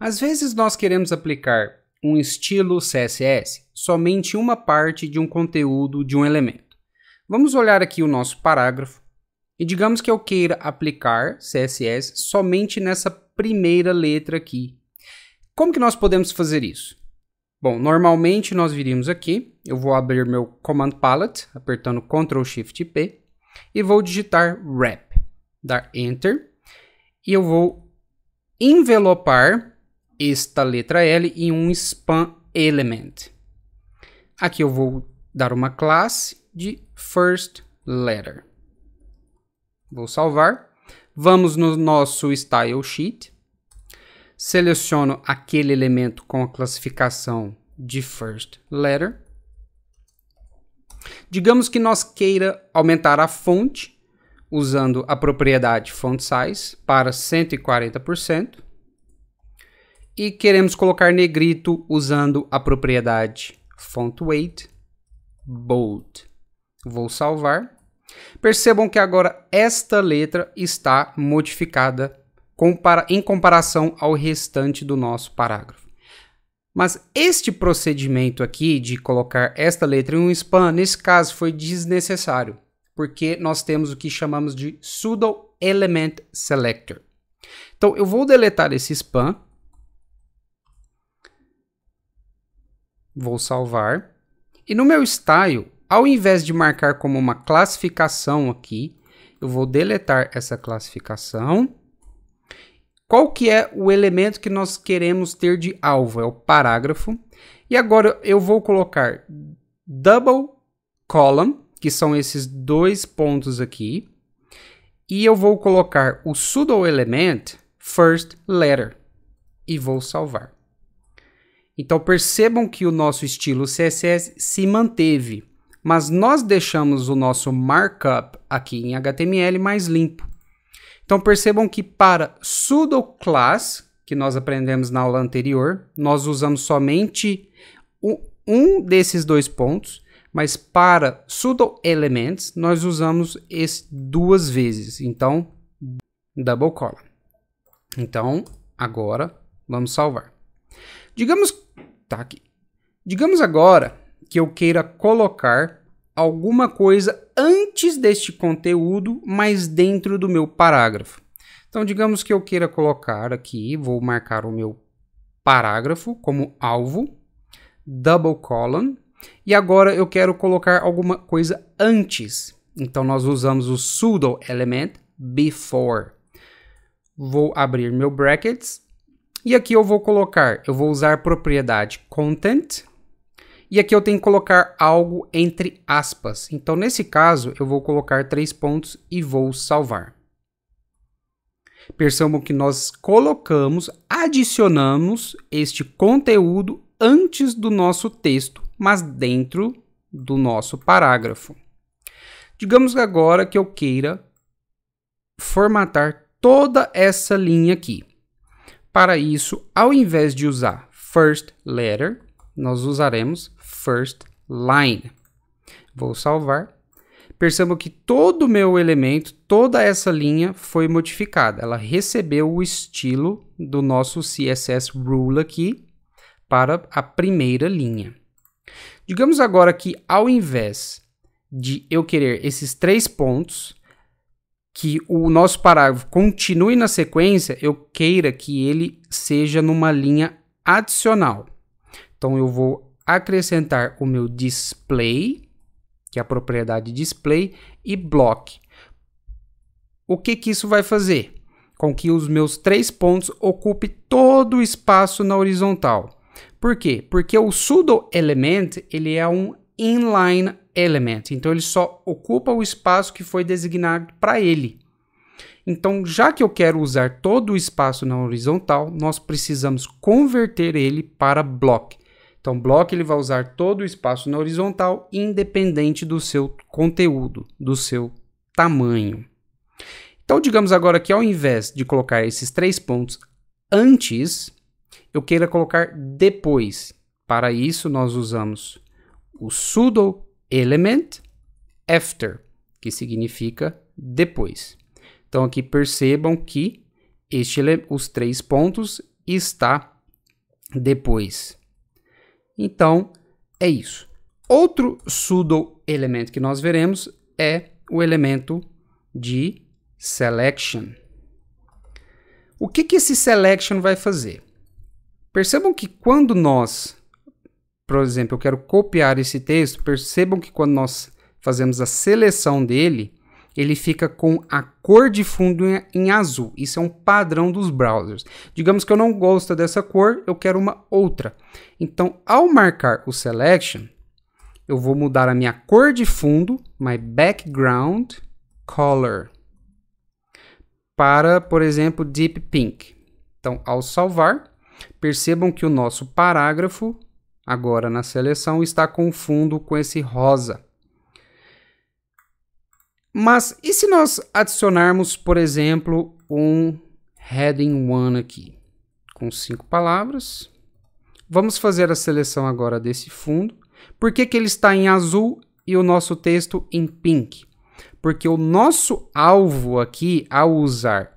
Às vezes nós queremos aplicar um estilo CSS somente uma parte de um conteúdo de um elemento. Vamos olhar aqui o nosso parágrafo e digamos que eu queira aplicar CSS somente nessa primeira letra aqui. Como que nós podemos fazer isso? Bom, normalmente nós viríamos aqui, eu vou abrir meu Command Palette, apertando Ctrl Shift P, e vou digitar wrap, dar Enter, e eu vou envelopar esta letra L em um span element. Aqui eu vou dar uma classe de first letter. Vou salvar. Vamos no nosso style sheet. Seleciono aquele elemento com a classificação de first letter. Digamos que nós queira aumentar a fonte usando a propriedade font size para 140% e queremos colocar negrito usando a propriedade font weight bold. Vou salvar. Percebam que agora esta letra está modificada em comparação ao restante do nosso parágrafo. Mas este procedimento aqui de colocar esta letra em um span, nesse caso foi desnecessário, porque nós temos o que chamamos de sudo element selector. Então eu vou deletar esse span Vou salvar. E no meu style, ao invés de marcar como uma classificação aqui, eu vou deletar essa classificação. Qual que é o elemento que nós queremos ter de alvo? É o parágrafo. E agora eu vou colocar double column, que são esses dois pontos aqui. E eu vou colocar o pseudo element first letter e vou salvar. Então percebam que o nosso estilo CSS se manteve, mas nós deixamos o nosso markup aqui em HTML mais limpo. Então percebam que para sudo class, que nós aprendemos na aula anterior, nós usamos somente um desses dois pontos, mas para sudo elements nós usamos esse duas vezes, então double column. Então agora vamos salvar. Digamos tá aqui. Digamos agora que eu queira colocar alguma coisa antes deste conteúdo, mas dentro do meu parágrafo. Então, digamos que eu queira colocar aqui, vou marcar o meu parágrafo como alvo, double colon, e agora eu quero colocar alguma coisa antes. Então, nós usamos o pseudo element before. Vou abrir meu brackets e aqui eu vou colocar, eu vou usar a propriedade content. E aqui eu tenho que colocar algo entre aspas. Então, nesse caso, eu vou colocar três pontos e vou salvar. Percebam que nós colocamos, adicionamos este conteúdo antes do nosso texto, mas dentro do nosso parágrafo. Digamos agora que eu queira formatar toda essa linha aqui. Para isso, ao invés de usar first letter, nós usaremos first line. Vou salvar. Percebo que todo o meu elemento, toda essa linha foi modificada. Ela recebeu o estilo do nosso CSS Rule aqui para a primeira linha. Digamos agora que ao invés de eu querer esses três pontos, que o nosso parágrafo continue na sequência, eu queira que ele seja numa linha adicional. Então eu vou acrescentar o meu display, que é a propriedade display, e block. O que, que isso vai fazer? Com que os meus três pontos ocupem todo o espaço na horizontal. Por quê? Porque o sudo element ele é um inline element. Então ele só ocupa o espaço que foi designado para ele. Então, já que eu quero usar todo o espaço na horizontal, nós precisamos converter ele para block. Então, block ele vai usar todo o espaço na horizontal, independente do seu conteúdo, do seu tamanho. Então, digamos agora que ao invés de colocar esses três pontos antes, eu queira colocar depois. Para isso, nós usamos o sudo element after, que significa depois. Então aqui percebam que este, os três pontos está depois. Então é isso. Outro sudo elemento que nós veremos é o elemento de selection. O que, que esse selection vai fazer? Percebam que quando nós por exemplo, eu quero copiar esse texto, percebam que quando nós fazemos a seleção dele, ele fica com a cor de fundo em, em azul. Isso é um padrão dos browsers. Digamos que eu não gosto dessa cor, eu quero uma outra. Então, ao marcar o selection, eu vou mudar a minha cor de fundo, my background color, para, por exemplo, deep pink. Então, ao salvar, percebam que o nosso parágrafo agora na seleção está com o fundo com esse rosa. Mas e se nós adicionarmos, por exemplo, um heading 1 aqui, com cinco palavras? Vamos fazer a seleção agora desse fundo. Por que, que ele está em azul e o nosso texto em pink? Porque o nosso alvo aqui, ao usar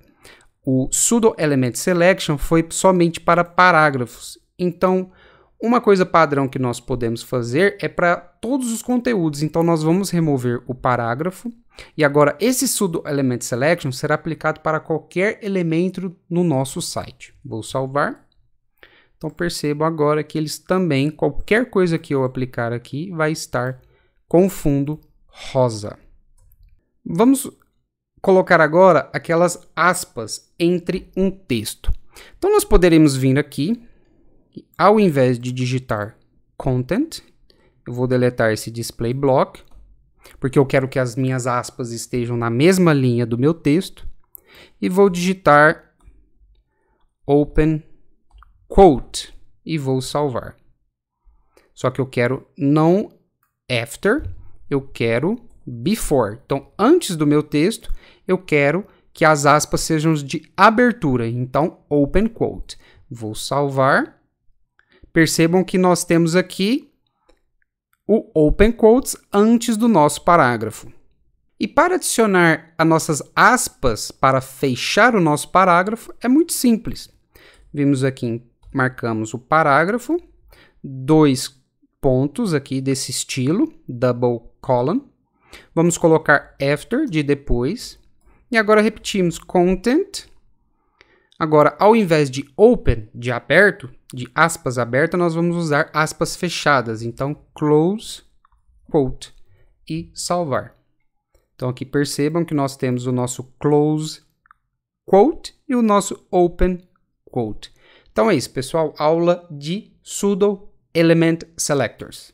o sudo element selection, foi somente para parágrafos. Então, uma coisa padrão que nós podemos fazer é para todos os conteúdos, então nós vamos remover o parágrafo e agora esse sudo element selection será aplicado para qualquer elemento no nosso site. Vou salvar. Então percebo agora que eles também, qualquer coisa que eu aplicar aqui, vai estar com fundo rosa. Vamos colocar agora aquelas aspas entre um texto. Então nós poderemos vir aqui ao invés de digitar content, eu vou deletar esse display block, porque eu quero que as minhas aspas estejam na mesma linha do meu texto, e vou digitar open quote e vou salvar. Só que eu quero não after, eu quero before. Então, antes do meu texto, eu quero que as aspas sejam de abertura. Então, open quote. Vou salvar Percebam que nós temos aqui o open quotes antes do nosso parágrafo. E para adicionar as nossas aspas para fechar o nosso parágrafo é muito simples. Vimos aqui, marcamos o parágrafo, dois pontos aqui desse estilo, double colon. Vamos colocar after de depois. E agora repetimos content Agora, ao invés de open, de aberto, de aspas aberta, nós vamos usar aspas fechadas. Então, close quote e salvar. Então, aqui percebam que nós temos o nosso close quote e o nosso open quote. Então é isso, pessoal. Aula de sudo element selectors.